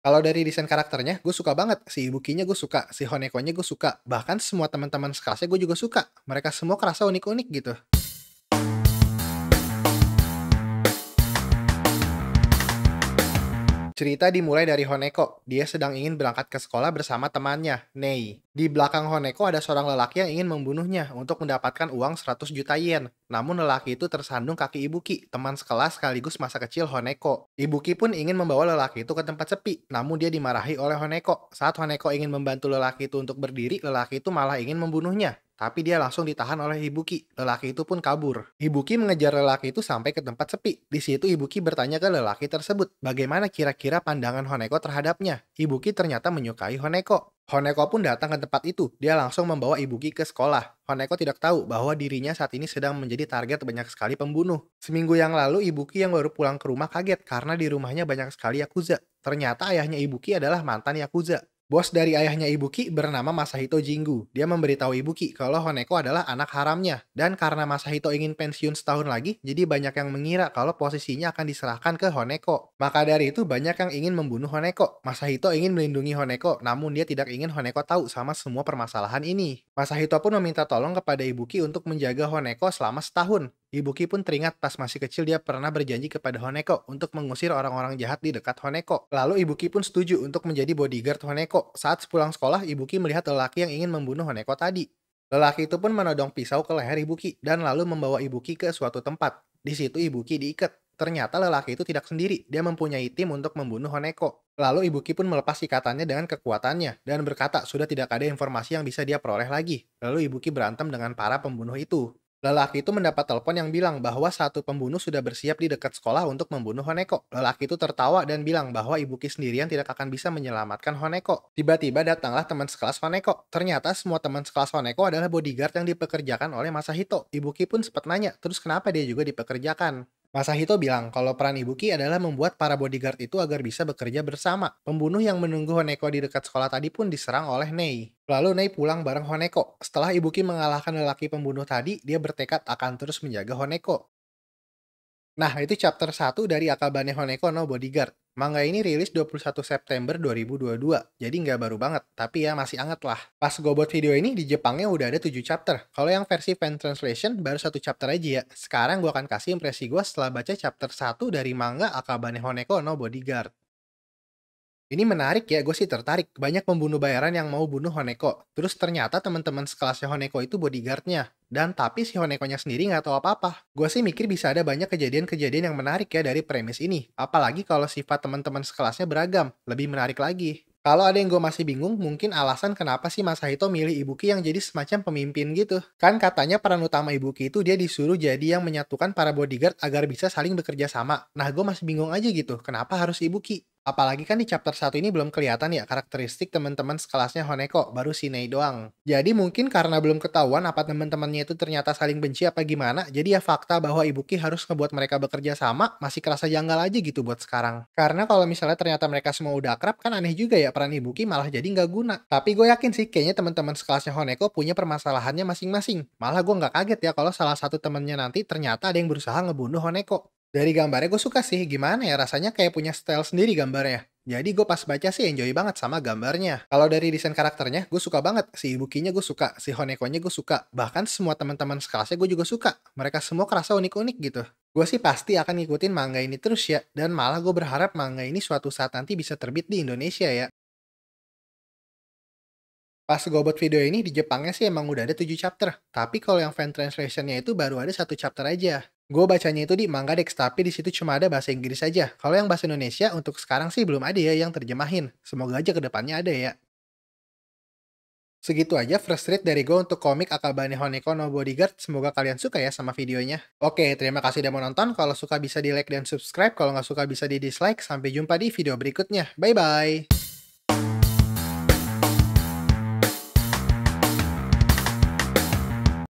Kalau dari desain karakternya, gue suka banget. Si Ibukinya gue suka, si Honeko-nya gue suka. Bahkan semua teman-teman sekelasnya gue juga suka. Mereka semua kerasa unik-unik gitu. Cerita dimulai dari Honeko. Dia sedang ingin berangkat ke sekolah bersama temannya, Nei. Di belakang Honeko ada seorang lelaki yang ingin membunuhnya untuk mendapatkan uang 100 juta yen. Namun lelaki itu tersandung kaki Ibuki, teman sekelas sekaligus masa kecil Honeko. Ibuki pun ingin membawa lelaki itu ke tempat sepi, namun dia dimarahi oleh Honeko. Saat Honeko ingin membantu lelaki itu untuk berdiri, lelaki itu malah ingin membunuhnya tapi dia langsung ditahan oleh Ibuki. Lelaki itu pun kabur. Ibuki mengejar lelaki itu sampai ke tempat sepi. Di situ Ibuki bertanya ke lelaki tersebut, bagaimana kira-kira pandangan Honeko terhadapnya. Ibuki ternyata menyukai Honeko. Honeko pun datang ke tempat itu. Dia langsung membawa Ibuki ke sekolah. Honeko tidak tahu bahwa dirinya saat ini sedang menjadi target banyak sekali pembunuh. Seminggu yang lalu, Ibuki yang baru pulang ke rumah kaget karena di rumahnya banyak sekali Yakuza. Ternyata ayahnya Ibuki adalah mantan Yakuza. Bos dari ayahnya Ibuki bernama Masahito Jinggu. Dia memberitahu Ibuki kalau Honeko adalah anak haramnya. Dan karena Masahito ingin pensiun setahun lagi, jadi banyak yang mengira kalau posisinya akan diserahkan ke Honeko. Maka dari itu banyak yang ingin membunuh Honeko. Masahito ingin melindungi Honeko, namun dia tidak ingin Honeko tahu sama semua permasalahan ini. Masahito pun meminta tolong kepada Ibuki untuk menjaga Honeko selama setahun. Ibuki pun teringat pas masih kecil dia pernah berjanji kepada Honeko untuk mengusir orang-orang jahat di dekat Honeko. Lalu Ibuki pun setuju untuk menjadi bodyguard Honeko. Saat sepulang sekolah, Ibuki melihat lelaki yang ingin membunuh Honeko tadi. Lelaki itu pun menodong pisau ke leher Ibuki dan lalu membawa Ibuki ke suatu tempat. Di situ Ibuki diikat. Ternyata lelaki itu tidak sendiri, dia mempunyai tim untuk membunuh Honeko. Lalu Ibuki pun melepas ikatannya dengan kekuatannya dan berkata sudah tidak ada informasi yang bisa dia peroleh lagi. Lalu Ibuki berantem dengan para pembunuh itu. Lelaki itu mendapat telepon yang bilang bahwa satu pembunuh sudah bersiap di dekat sekolah untuk membunuh Honeko. Lelaki itu tertawa dan bilang bahwa Ibuki sendirian tidak akan bisa menyelamatkan Honeko. Tiba-tiba datanglah teman sekelas Honeko. Ternyata semua teman sekelas Honeko adalah bodyguard yang dipekerjakan oleh Masahito. Ibuki pun sempat nanya, terus kenapa dia juga dipekerjakan? Masahito bilang kalau peran Ibuki adalah membuat para bodyguard itu agar bisa bekerja bersama. Pembunuh yang menunggu Honeko di dekat sekolah tadi pun diserang oleh Nei. Lalu Nei pulang bareng Honeko. Setelah Ibuki mengalahkan lelaki pembunuh tadi, dia bertekad akan terus menjaga Honeko. Nah, itu chapter 1 dari Akabane Honeko no Bodyguard. Manga ini rilis 21 September 2022, jadi nggak baru banget, tapi ya masih anget lah. Pas gue buat video ini, di Jepangnya udah ada 7 chapter. Kalau yang versi fan translation, baru satu chapter aja ya. Sekarang gue akan kasih impresi gue setelah baca chapter 1 dari manga Akabane Honeko no Bodyguard. Ini menarik ya, gue sih tertarik. Banyak pembunuh bayaran yang mau bunuh Honeko. Terus ternyata teman-teman sekelasnya Honeko itu bodyguardnya. Dan tapi si Honeko-nya sendiri nggak tahu apa-apa. Gue sih mikir bisa ada banyak kejadian-kejadian yang menarik ya dari premis ini. Apalagi kalau sifat teman-teman sekelasnya beragam. Lebih menarik lagi. Kalau ada yang gue masih bingung, mungkin alasan kenapa sih Masahito milih Ibuki yang jadi semacam pemimpin gitu. Kan katanya peran utama Ibuki itu dia disuruh jadi yang menyatukan para bodyguard agar bisa saling bekerja sama. Nah gue masih bingung aja gitu, kenapa harus Ibuki? Apalagi kan di chapter 1 ini belum kelihatan ya karakteristik teman-teman sekelasnya Honeko, baru Sinei doang. Jadi mungkin karena belum ketahuan apa teman-temannya itu ternyata saling benci apa gimana, jadi ya fakta bahwa Ibuki harus ngebuat mereka bekerja sama masih kerasa janggal aja gitu buat sekarang. Karena kalau misalnya ternyata mereka semua udah akrab kan aneh juga ya peran Ibuki malah jadi nggak guna. Tapi gue yakin sih kayaknya teman-teman sekelasnya Honeko punya permasalahannya masing-masing. Malah gue nggak kaget ya kalau salah satu temennya nanti ternyata ada yang berusaha ngebunuh Honeko. Dari gambarnya gue suka sih, gimana ya rasanya kayak punya style sendiri gambarnya. Jadi gue pas baca sih enjoy banget sama gambarnya. Kalau dari desain karakternya, gue suka banget. Si Ibukinya gue suka, si Honeko-nya gue suka. Bahkan semua teman-teman sekelasnya gue juga suka. Mereka semua kerasa unik-unik gitu. Gue sih pasti akan ngikutin manga ini terus ya. Dan malah gue berharap manga ini suatu saat nanti bisa terbit di Indonesia ya. Pas gue buat video ini di Jepangnya sih emang udah ada 7 chapter. Tapi kalau yang fan translationnya itu baru ada satu chapter aja. Gue bacanya itu di Dex, tapi di situ cuma ada bahasa Inggris saja. Kalau yang bahasa Indonesia, untuk sekarang sih belum ada ya yang terjemahin. Semoga aja kedepannya ada ya. Segitu aja first read dari gue untuk komik Akabane Honeko no Bodyguard. Semoga kalian suka ya sama videonya. Oke, terima kasih udah menonton. Kalau suka bisa di like dan subscribe. Kalau nggak suka bisa di dislike. Sampai jumpa di video berikutnya. Bye-bye.